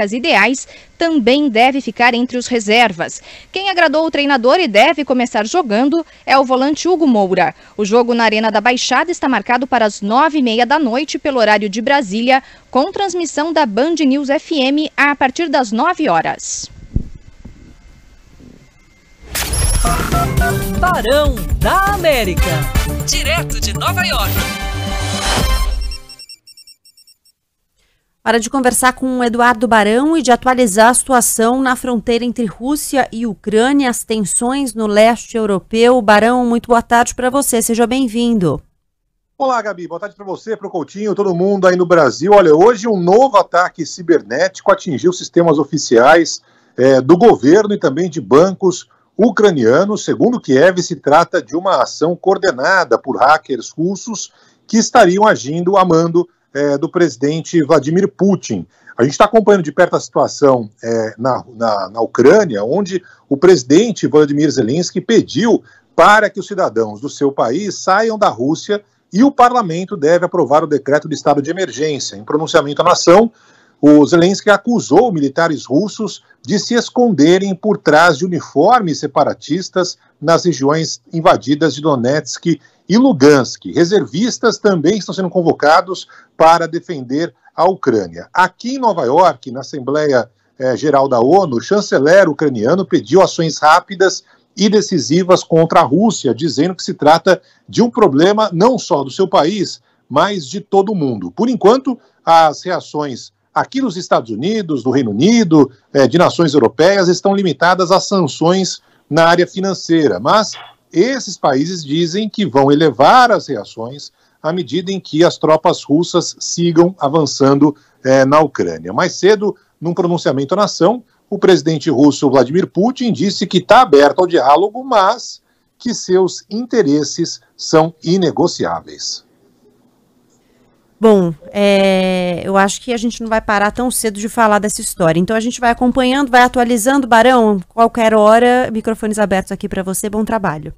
as ideais também deve ficar entre os reservas. Quem agradou o treinador e deve começar jogando é o volante Hugo Moura. O jogo na Arena da Baixada está marcado para as nove e meia da noite pelo horário de Brasília, com transmissão da Band News FM a partir das nove horas. Barão da América, direto de Nova York. Hora de conversar com o Eduardo Barão e de atualizar a situação na fronteira entre Rússia e Ucrânia, as tensões no leste europeu. Barão, muito boa tarde para você, seja bem-vindo. Olá, Gabi, boa tarde para você, para o Coutinho, todo mundo aí no Brasil. Olha, hoje um novo ataque cibernético atingiu sistemas oficiais é, do governo e também de bancos ucranianos. Segundo Kiev, se trata de uma ação coordenada por hackers russos que estariam agindo a mando é, do presidente Vladimir Putin. A gente está acompanhando de perto a situação é, na, na, na Ucrânia, onde o presidente Vladimir Zelensky pediu para que os cidadãos do seu país saiam da Rússia e o parlamento deve aprovar o decreto de estado de emergência. Em pronunciamento à nação, o Zelensky acusou militares russos de se esconderem por trás de uniformes separatistas nas regiões invadidas de Donetsk e Lugansk. Reservistas também estão sendo convocados para defender a Ucrânia. Aqui em Nova York, na Assembleia eh, Geral da ONU, o chanceler ucraniano pediu ações rápidas e decisivas contra a Rússia, dizendo que se trata de um problema não só do seu país, mas de todo o mundo. Por enquanto, as reações Aqui nos Estados Unidos, no Reino Unido, é, de nações europeias, estão limitadas a sanções na área financeira, mas esses países dizem que vão elevar as reações à medida em que as tropas russas sigam avançando é, na Ucrânia. Mais cedo, num pronunciamento à nação, o presidente russo Vladimir Putin disse que está aberto ao diálogo, mas que seus interesses são inegociáveis. Bom, é, eu acho que a gente não vai parar tão cedo de falar dessa história. Então a gente vai acompanhando, vai atualizando. Barão, qualquer hora, microfones abertos aqui para você. Bom trabalho.